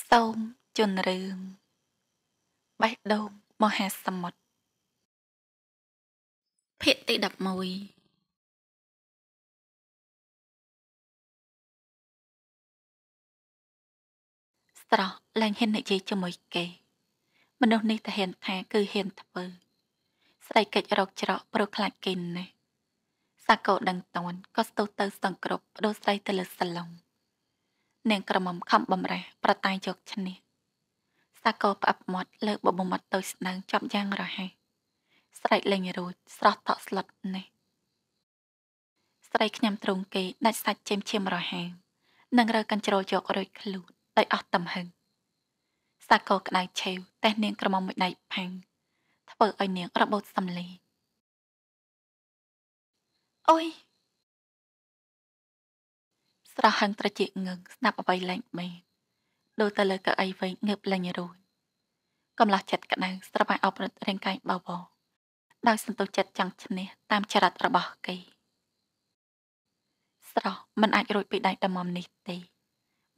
សូមជន់រឿងបេះដូងមហាសមុទ្រភាគទី11ស្រស់ឡើងហ៊ាននិយាយជាមួយគេមនុស្សនេះតាហ៊ានថាគឺហ៊ានធ្វើស្ដីកិច្ចរកច្រកប្រខ្លាចគេណាស់សាកោដឹងតន់ក៏ស្ទុះទៅសង្គ្រប់ដូរស្រីទៅលើសាឡុងនាងក្រមុំខំបំរះប្រតែងយកឈ្នះសាកលផ្អាប់មាត់លើបបមាត់ទៅស្នើចាប់យ៉ាងរហ័សស្រែកលេងរួចស្រស់តក់ស្លុតនេះស្រីខ្ញុំទ្រង់គេដាច់សាច់ជេមឈាមរហែងនឹងរើកាន់ជ្រោលយករួចខ្លួនដោយអស់ទំហឹងសាកលក្តៅឆេវតេះនាងក្រមុំមួយដៃផាំងធ្វើឲ្យនាងរបូតសំលីអុយស្រហឹងត្រជាងឹងស្ដាប់អ្វីឡើងមែនដូចទៅលើកៅអីវិញងើបឡើងរួយកំឡោះចិត្តក្តៅស្រមៃអបរិទ្ធរាងកាយបបោដោយសន្ទុះចិត្តចង់ឈ្នះតាមចរិតរបស់គេស្រស់មិនអាចរួចពីដៃដំមំនេះទេ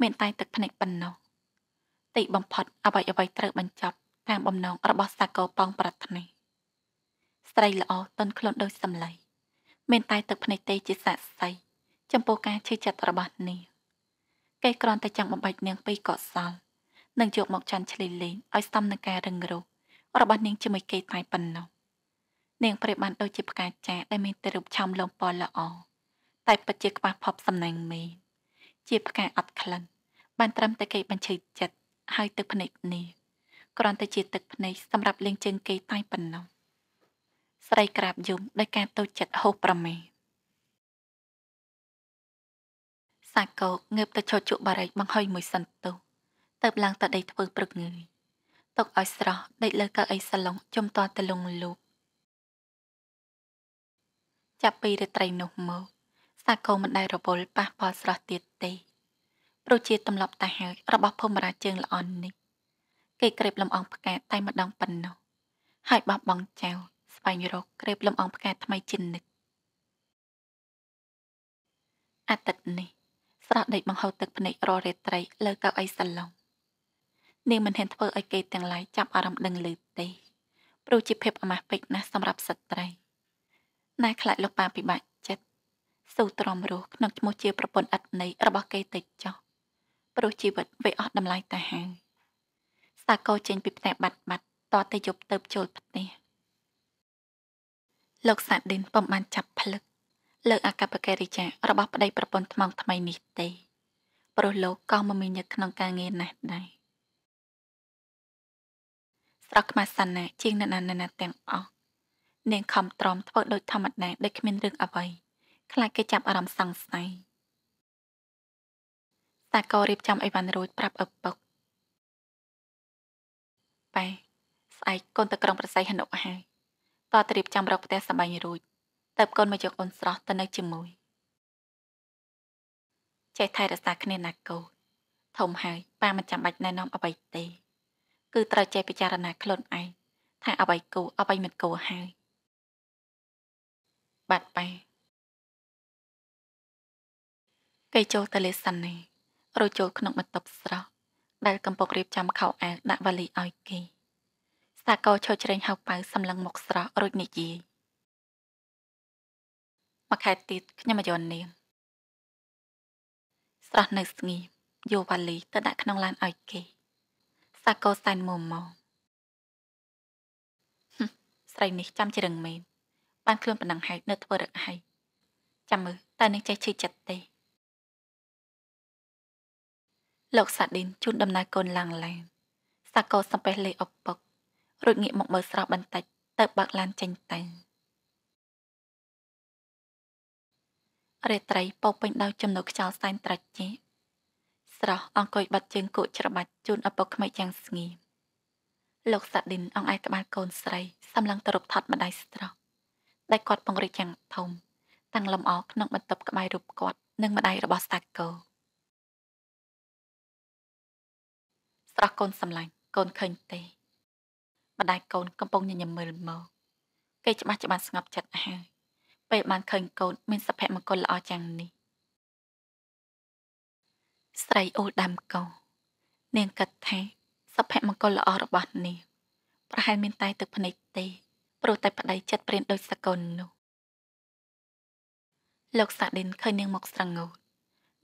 មានតែទឹកភ្នែកប៉ុណ្ណោះទីបំផុតអ្វីអ្វីត្រូវបញ្ចប់តាមបំណង របស់សាកលប៉ងប្រាថ្នាស្រីល្អតន់ខ្លួនដោយសម្លៃមានតែ ទឹកភ្នែកទេជាសាស្័យចំពោះការឈឺចិត្តរបស់នាងគេគ្រាន់តែចង់បំបាច់នាងពីកកសលនិងយកមកចាន់ឆ្លីលេងឲ្យស្ទំនឹងការរឹងរូសរបស់នាងជាមួយគេ តែប៉ុណ្ណោះនាងប្រៀបបានដូចជាផ្កាចាដែលមានទិរូបឆោមលំពណ៌ល្អតែពិតជាខ្វះផប់សំណាញ់មេ ជាផ្កាអត់ក្លិនបាន ត្រឹមតែគេបញ្ឈឺចិត្តហើយទឹកភ្នែកនាងគ្រាន់តែជាទឹកភ្នែកសម្រាប់លេងជើងគេតែប៉ុណ្ណោះស្រីក្រាបយំដោយការតូចចិត្តហូសប្រមាណសាច់កោកងើបទៅឈរជក់បារិចបង្ហុយមួយសិនទៅទៅឡើងតដីធ្វើព្រឹកងើយទុកឲ្យស្រស់ដេកលើកៅអីសាឡុងជុំតតលងលូបចាប់ពីរាត្រីនោះមកសាកោមិនដែលរវល់ប៉ះផលស្រស់ទៀតទេព្រោះជាទម្លាប់តាហើយរបស់ភូមិរាជើងល្អនេះគេក្រេបលំអង ផ្កាតែម្ដងប៉ុណ្ណោះហើយបោះបង់ចោលស្វែងរកក្រេបលំអងផ្កាថ្មីជានិច្ចអាទិត្យនេះស្រស់ដេកបង្ហូរទឹកភ្នែកររេត្រីលើកៅអីសាឡុងនាងមិនហ៊ានធ្វើឲ្យគេទាំងឡាយចាប់អារម្មណ៍ដឹងឮទេព្រោះជាភាពអាម៉ាស់ពេកណាស់សម្រាប់ស្ត្រីណែខ្លាចលោកប៉ាពិបាកចិត្តស៊ូទ្រាំរស់ក្នុងឈ្មោះជាប្រពន្ធអត់ន័យរបស់គេតិចចោះព្រោះជីវិតវាអស់តម្លៃតាហាងសាកោចេញពីផ្ទះបាត់បាត់តតែយប់ទៅចូលផ្ទះលោកសាឌិនពុំបានចាប់ផ្លឹកលើអកប្បកិរិយារបស់ប្តីប្រពន្ធថ្មងថ្មីនេះទេព្រោះលោកក៏មមាញឹកក្នុងការងារណាស់ដែរស្រុកខ្មាសាណាជាងអ្នកណាណាទាំងអស់នាងខំទ្រាំធ្វើដូចធម្មតាដូចគ្មានរឿងអ្វីខ្លាចគេចាប់អារម្មណ៍សង្ស័យតាក៏រៀបចំអីវ៉ាន់រួច ប្រាប់ឪពុកប៉ែស្អែកកូនទៅក្រុង ប្រស័យហនុហើយតតរៀបចំរកផ្ទះសម្បែងរួចតើបកូនមកយកកូនស្រស់ទៅនៅជាមួយ ចេះថែរក្សាគ្នាណាកូនធំហើយប៉ាមិនចាំបាច់ណែនាំអ្វីទេ គឺត្រូវចេះពិចារណា ខ្លួនឯងថាអ្វីគួរអ្វីមិនគួរហើយបាទប៉ាគេចូលទៅលេសាននេះរត់ចូលក្នុងបន្ទប់ស្រស់ដែលកំពុងរៀបចំខោអាវដាក់វ៉ាលីឲ្យគេសាកោឈរច្រែងហៅប៉ៅសម្លឹងមុខស្រស់រួចនិយាយមួយខែទៀតខ្ញុំយន់នាងស្រស់នៅស្ងៀមយកវ៉ាលីទៅដាក់ក្នុងឡានឲ្យគេ សាកោសែនមុំមកស្រីនេះចាំជ្រឹងមែនបានខ្លួនប៉ុណ្ណឹងហើយនៅធ្វើរឹកហើយចាំមើលតើនឹងចេះឈឺចិត្តទេលោកសាឌីនជូនដំណើរកូនឡើងឡានសាកោសំបេះលេអបពុករួចងាកមកមើលស្រស់បន្តិចទៅបើកឡានចេញទៅរាត្រីពោពេញដោយចំណុចខ្យល់សែនត្រាច់ជីស្រស់អង្គុយបាត់ជើងគក់ច្របាច់ជូនឪពុកក្មេកយ៉ាងស្ងៀមលោកសាឌិនអង្អែលក្បាលកូនស្រីសម្លឹងទៅរកថត់ម្ដាយស្រស់ដែលគាត់ពង្រីកយ៉ាងធំតាំងលម្អក្នុងបន្ទប់ក្បែររូបគាត់ និងម្ដាយរបស់ស្តាកូស្រស់កូនសម្លាញ់កូនឃើញទេម្ដាយកូនកំពុងញញឹមមើលមកគេច្បាស់ច្បាស់ស្ងប់ចិត្តហើយពេលបានឃើញកូនមានសុភមង្គលល្អយ៉ាងនេះស្រីអូលដាំកោនាងគិតថាសុភមង្គលល្អរបស់នាងប្រហែលមានតែទឹកភ្នែកទេព្រោះតែប្តីចិត្តព្រានដោយសកលនោះលោកសាដិនឃើញនាងមកស្រងូត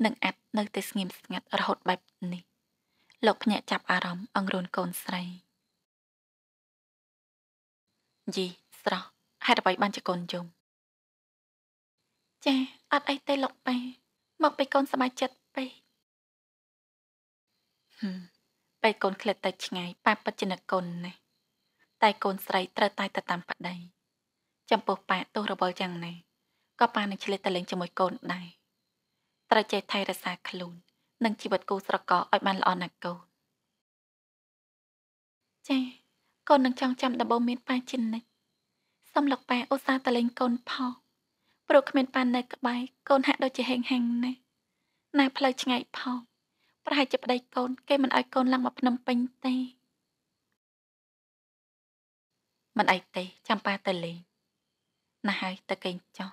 និងអាត់នៅតែស្ងៀមស្ងាត់ រហូតបែបនេះលោកភ្ញាក់ចាប់អារម្មណ៍អង្រូនកូនស្រីយីស្រស់ហេតុអ្វីបានជាកូនយំចាអត់អីទេលោកប៉ាមកពេកកូនសบายចិត្តពេកពេកកូនឃ្លាតទៅឆ្ងាយប៉ាពិតជានឹកកូនណាស់តែកូនស្រីត្រូវតែទៅតាមប្តីចំពោះប៉ាទោះរវល់យ៉ាងណាក៏ប៉ានឹងឆ្លៀតទៅលេងជាមួយកូនដែរត្រូវចេះថែរក្សាខ្លួននិងជីវិតគូស្រករឲ្យបានល្អណាស់កូនចាកូននឹងចង់ចាំដំបូងមានប៉ាជានិច្ចសូមលោកប៉ាឧស្សាហ៍ទៅលេងកូនផងព្រោះគ្មានប៉ានៅក្បែរកូនហាក់ដូចជាហេងហាំងណាស់ណាផ្លូវឆ្ងាយផងប្រហែលជាប្តីកូន គេមិនឲ្យកូនឡើងមកភ្នំពេញទេមិនអីទេចាំប៉ាទៅលេងណាស់ហើយទៅគេងចោះ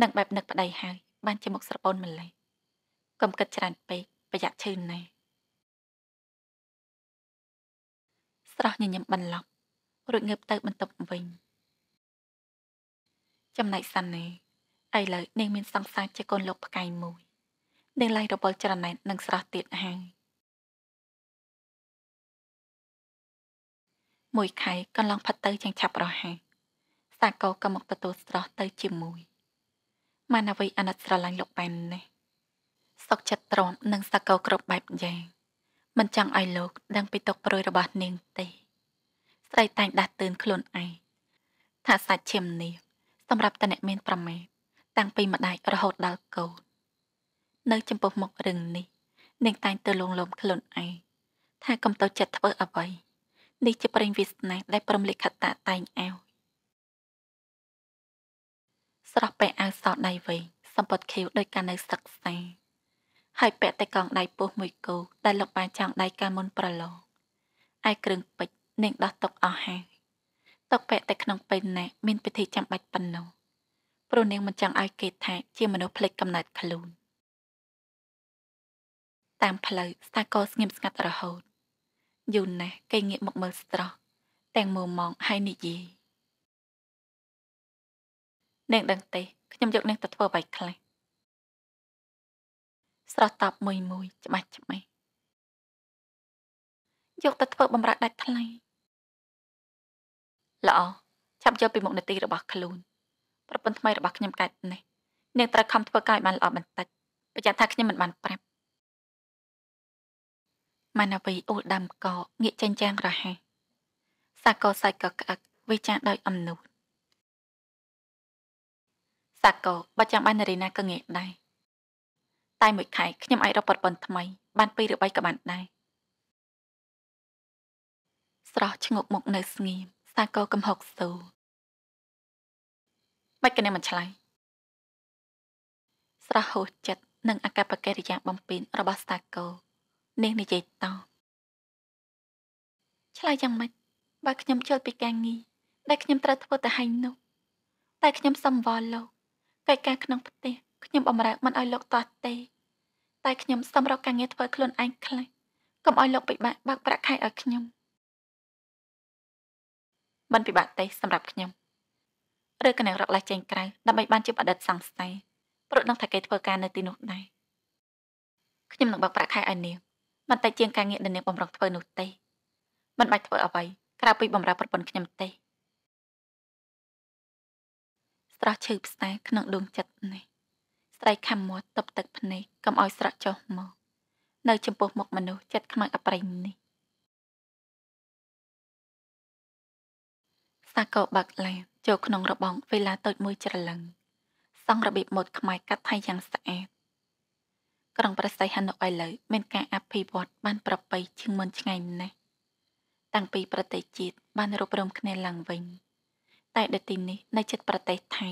នឹងបែបនឹកប្តីហើយបានជាមុខស្រពន់ម្លេះកុំគិតច្រើនពេកប្រយ័ត្នឈឺណែស្រស់ញញឹមបន្លប់រួចងើបទៅបន្ទប់វិញ ចំណែកសាន់នេះឥឡូវនាងមានសង្សារជាកូនលោកផ្កៃមួយនាងឡើងរបល់ចរណែននឹងស្រស់ទៀតហើយមួយខែកន្លងផុតទៅយ៉ាងឆាប់រហ័សសាកោក៏មកទទួលស្រស់ទៅជាមួយម៉ាណាវីអាណិតស្រឡាញ់លោកប៉ែនណាស់សុកចិត្តទ្រាំនឹងសាកោគ្រប់បែបយ៉ាងមិនចង់ឲ្យលោកដឹងពីទុកព្រួយរបស់នាងទេ ស្រីតែងដាស់តឿនខ្លួនឯងថាសាច់ឈាមនេះសម្រាប់តអ្នកមាន ប្រមាទតាំងពីម្ដាយរហូតដល់កូននៅ ចំពោះមុខរឿងនេះនាងតែងទៅលងលំខ្លួនឯងថាកំតៅចិត្តធ្វើអ្វីនេះជាប្រេងវាសនាដែលព្រមលិខិតតាតែងឲ្យស្រស់ពាក់អាវសដៃវែងសម្បត់ខៀវដោយការនៅសិក្សាហើយពាក់តែកងដៃពុះមួយគូដែលលោកបានចង់ដៃកាលមុនប្រឡងឯគ្រឿងពេជ្រនាងដោះទុកអស់ហើយទុកពាក់តែក្នុងពេលណែមានពិធីចាំបាច់ប៉ុណ្ណោះព្រោះនាងមិនចង់ឲ្យគេថាជាមនុស្សភ្លេចកំណត់ខ្លួនតាមផ្លូវស្តាកស្ងៀមស្ងាត់រហូតយូរណាស់គេងាកមកមើលស្រស់ទាំងមើលមកហើយនិយាយនាងដឹងទេខ្ញុំយកនាងទៅធ្វើអ្វីខ្លះស្រស់តបមួយមួយច្បាស់ច្បាស់យកទៅធ្វើបំរើដាច់ថ្លៃល្អឆាប់យកពីមុខនទីរបស់ខ្លួនប្រពន្ធថ្មីរបស់ខ្ញុំកើតនេះនាងត្រូវខំធ្វើការឲ្យបានល្អបន្តិចប្រយ័ត្នថាខ្ញុំមិនបានប្រាប់ម៉ាណាវីអូលដាំកកងាកចេញចាំងរហ័សសាកោសាច់ក៏ក្អឹកវិចារដោយអំនួតសាកោបើចាំបាននារីណាក៏ងាកដែរតែមួយខែខ្ញុំអាចរកប្រពន្ធថ្មីបានពីរឬបីក៏បានដែរស្រស់ឈ្ងប់មុខនៅស្ងៀមសាកោកំហុកស៊ូបាច់កញ្ញាមិនឆ្លើយស្រហោចចិត្តនិងអកប្បកិរិយាបំពេញរបស់ស្តាកូនេះនិយាយតឆ្លើយយ៉ាងម៉េចបើខ្ញុំជល់ពីការងារដែលខ្ញុំត្រូវធ្វើទៅហើយនោះតែខ្ញុំសំវល់លោកកិច្ចការក្នុងផ្ទះខ្ញុំបំរើមិនឲ្យលោកតោះទេតែខ្ញុំសំរកការងារធ្វើខ្លួនឯងខ្លះកុំឲ្យលោកពិបាកបើកប្រាក់ខែឲ្យខ្ញុំមិនពិបាកទេសម្រាប់ខ្ញុំឬក៏នឹងរកលេសចេញក្រៅដើម្បីបានជាបដិទ្ធសង្ស័យព្រោះនឹងថាគេធ្វើការនៅទីនោះដែរខ្ញុំនឹងបោកប្រាក់ខែឲ្យនាងមិនតែជាងការងារដែលនាងបំរុងធ្វើនោះទេ មិនបាច់ធ្វើអ្វីក្រៅពីបំរើប្រពន្ធខ្ញុំទេស្រស់ឈឺផ្សាក្នុងដួងចិត្តនេះស្រីខំមាត់តបទឹកភ្នែកកុំឲ្យស្រក់ចុះមកនៅ ចំពោះ មុខមនុស្សចិត្តខ្មៅអប្រិយនេះសាកោបាក់ឡើងចូលក្នុងរបងវេលាតូចមួយច្រឡឹងសង់របៀបម៉ូដខ្មែរកាត់ថៃយ៉ាងស្អាត ក្រុងប្រស័យហាណូឥឡូវមានការអភិវឌ្ឍបានប្រពៃជាងមុនឆ្ងាយណាស់តាំងពីប្រទេសជាតិបានរួបរមគ្នាឡើងវិញតែនៅទីនេះនៅជិតប្រទេសថៃ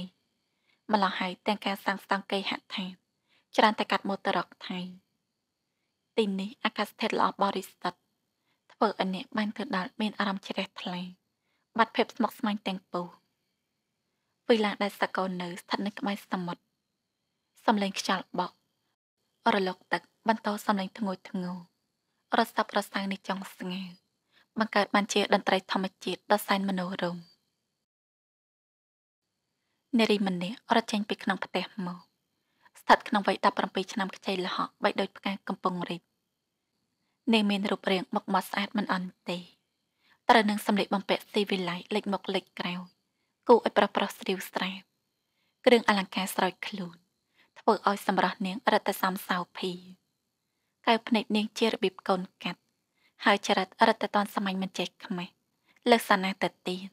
ម្ល៉េះហើយទាំងការសាងសង់គេហដ្ឋានច្រើនតែកាត់ម៉ូតរកថៃទីនេះអាកាសធាតុល្អបរិសុទ្ធធ្វើឲ្យអ្នកបានទៅដល់មានអារម្មណ៍ជ្រះថ្លាបាត់ភាពស្មុគស្មាញទាំងពោះពេលឡើងដែលសកលនៅស្ថិតនៅក្បែរសមុទ្រសំឡេងខ្យល់បក់រលកទឹកបន្តសំឡេងធ្ងន់ធ្ងររសាប់រសាំងនៃចុងស្ងើបង្កើតបានជាតន្ត្រីធម្មជាតិដ៏សែនមនោរម្យនារីម្នាក់រត់ចេញពីក្នុងផ្ទះមកស្ថិតក្នុងវ័យ17ឆ្នាំខ្ចីលហកបីដូចផ្កាកំពង់រីបនាងមានរូបរាងមុខមាត់ស្អាតមិនអន់ទេត្រូវនឹងសម្លៀកបំពាក់ស៊ីវិល័យលិចមុខលិចក្រៅគូឲ្យប្រុសប្រុសស្រីវស្រាវគ្រឿងអលង្ការស្រោចខ្លួនធ្វើឲ្យសម្រស់នាងរតសំសោភីកៅភ្នែកនាងជារបៀបកូនកាត់ហើយចរិតរតតនសម្ញមិនចេះខ្មេះលើសសាណាទៅទៀត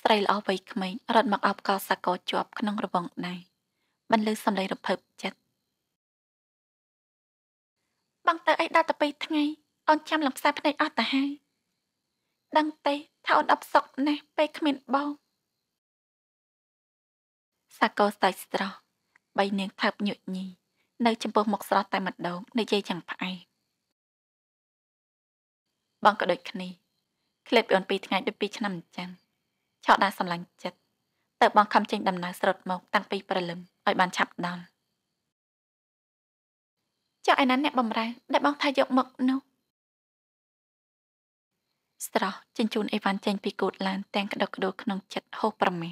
ស្រីល្អវ័យក្មេងរត់មកអបកោសាកោជាប់ក្នុងរបងដៃបន្លឺសំឡេងរំភើបចិត្តបងទៅអីដល់តែ2ថ្ងៃអូនចាំលំផ្សាយភ្នែកអស់តាហើយដឹងទេថាអូនដាប់សក់ណាស់ពេលគ្មានបងសាកោស្ដាច់ស្រស់បី នាងថើបញញញីនៅ ចំពោះ មុខស្រស់តែម្ដងនិយាយយ៉ាងផ្អែមបងក៏ដូចគ្នាឃ្លាតពីអូន2ថ្ងៃដូច2ឆ្នាំអញ្ចឹងឆោតដាក់សម្លាញ់ចិត្តទៅបងខំចេញដំណើរស្រុតមកតាំងពីព្រលឹមឲ្យបានឆាប់ដល់ចុះឯណាអ្នកបំរើដែលបងថាយកមកនោះស្រស់ជញ្ជូនអីវ៉ាន់ចេញពីគូតឡានទាំងក្តុកក្តួលក្នុងចិត្តហូបប្រមា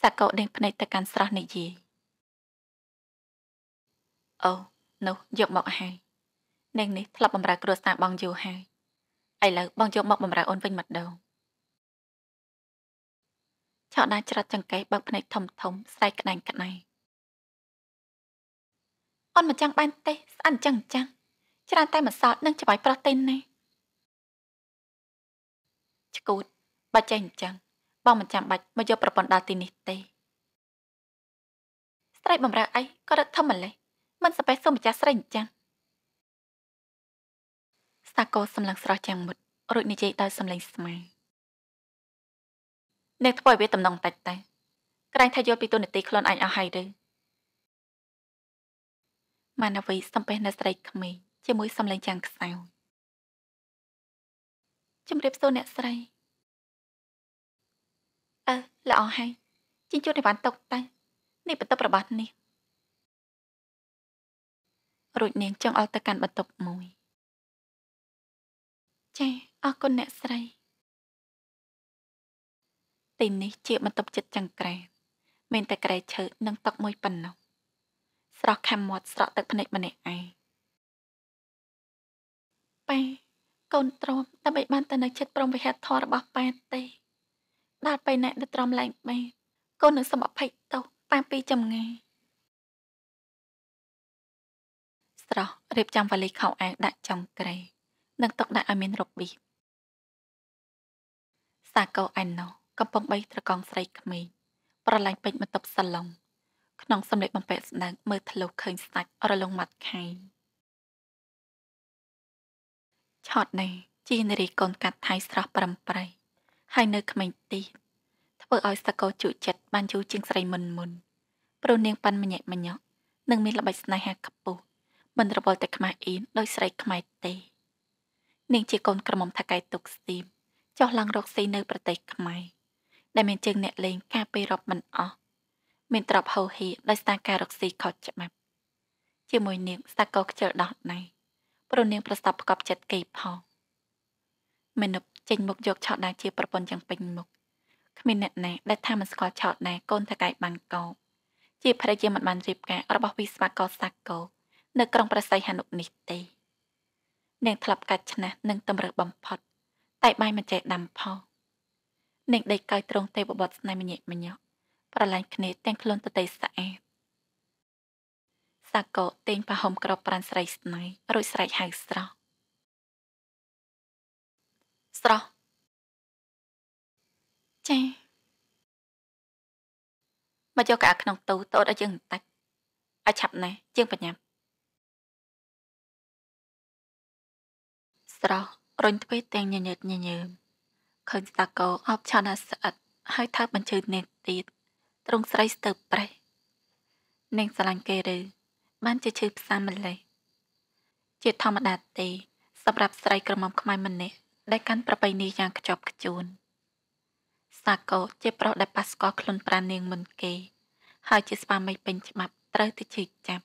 សាកោដេញភ្នែកទៅកាន់ស្រស់និយាយអូនោះយកមកហើយនាងនេះធ្លាប់បំរើគ្រួសារបងយូរហើយឥឡូវបងយកមកបំរើអូនវិញម្ដងឆោតដាច្រត់ចង្កេះបើកភ្នែកធំធំស្រែកក្តែងក្តែងអូនមិនចាំងបានទេស្អាតចឹងចឹងច្រើនតែមិនសល់នឹងច្បាយប្រុសទេណាឆ្កូតបើចេះអញ្ចឹងបងមិនចាំបាច់មកយកប្រពន្ធដល់ទីនេះទេស្រីបំរើអីក៏រត់ធំម្លេះមិនសបេះសូមម្ចាស់ស្រីអញ្ចឹងស្តាកោសម្លឹងស្រស់ចាំងមុតរួចនិយាយដោយសម្លេងស្មាអ្នកធ្វើឲ្យវាតំណងតាច់តែ ក្រែងថាយល់ពីទូនាទីខ្លួនឯងអស់ហើយឬម៉ាណាវីសំពេះនៅស្រីក្មេងជាមួយសំឡេងចាំងខ្សោយជំរាបសួរអ្នកស្រីអើល្អហើយជញ្ជូនអីវ៉ាន់ຕົកតែ នេះបន្ទប់របស់នេះរួចនាងចង់អល់ទៅកាន់បន្ទប់មួយចាអរគុណអ្នកស្រីទីនេះជាបន្ទប់ចិត្តចង្ក្រែ មានតែក្រែឈើនិងតុមួយប៉ុណ្ណោះស្រស់ខំមាត់ស្រក់ទឹកភ្នែកម្នាក់ឯងប៉ែកូនទ្រាំដើម្បីបានទៅនៅចិត្តព្រមវិហារធររបស់ប៉ែទេដល់ពេលណែដល់ទ្រាំឡើងបែបកូននឹងសមអភ័យទោសតាមពីចម្ងាយស្រស់រៀបចំវ៉ាលីខោអាវដាក់ចំក្រេនិងទុកដាក់ឲ្យមានរបៀបសាកោអែនណូកំពុងបីត្រកងស្រីក្មេងប្រឡាញ់ពេជ្រមកតុបសាឡុងក្នុងសម្លៀកបំពាក់ស្ដើងមើលធ្លុះឃើញស្ដាច់រលងមាត់ខែងឆອດនេះជានារីកូនកាត់ថៃស្រស់ប្រំប្រៃហើយនៅក្មេងទៀតធ្វើឲ្យសកលជក់ចិត្តបានយូរជាងស្រីមុនមុនព្រោះនាងប៉ាន់មញិកមញក់និងមានល្បិចស្នេហាខ្ពស់មិនរវល់តែខ្មាស់អៀនដោយស្រីខ្មែរទេនាង ជាកូនក្រមុំថកែទុកស្ទីមចុះឡើង រកស៊ីនៅ ប្រទេសខ្មែរដែលមានជើងអ្នកលេងការពេលរាប់មិនអស់មានទ្រពហូហៀដោយស្ថានការរកស៊ីខុសច្បាប់ជាមួយនាងស្តាកោខ្ជិលដោះណៃព្រោះនាងប្រស្ដាប់ផ្កប់ចិត្តគេផងមនុស្សចេញមុខយកឆោតដែរជាប្រពន្ធយ៉ាងពេញមុខគ្មានអ្នកណាដែលថាមិនស្គាល់ឆោតដែរកូនតកៃបានកោបជាភរិយាមិនបានរៀបការរបស់វិស្វករសាកោនៅក្រុងប្រស័យហនុនេះទេ នាងធ្លាប់កាច់ឆ្នះនិងតម្រើបំផុតតែបាយមិនចេះដាំផងនាងដេកកាយត្រង់ទេវបុត្រស្នេហ៍មញិកមញោប្រឡាញ់គ្នាទាំងខ្លួនទៅតែស្អាតសាកកទិញผ้ាហុំក្របប្រានស្រី ស្នៃរួចស្រែកហៅស្រស់ស្រស់ចាមកយកកាក្នុងទូតូតឲ្យយើងបន្តិចឲ្យឆាប់ណាស់ជាងបញ្ញាប់ស្រស់រុញទ្វេទាំងញញើតញញើមឃើញសាកោអបឆានអាស្អិតហើយថើបបញ្ជើនាងទៀតទ្រង់ស្រីស្ទើបប្រេះនាងស្រឡាញ់គេឬបានជាឈឺផ្សាម្លេះជាធម្មតាទេសម្រាប់ស្រីក្រមុំខ្មែរម្នាក់ដែលកាន់ប្របីនេះយ៉ាងខ្ជាប់ខ្ជួនសាកោជាប្រុសដែលប៉ះស្គាល់ខ្លួនប្រានាងមុនគេ ហើយជាស្វាមីពេញច្បាប់ត្រូវទៅជិះចាប់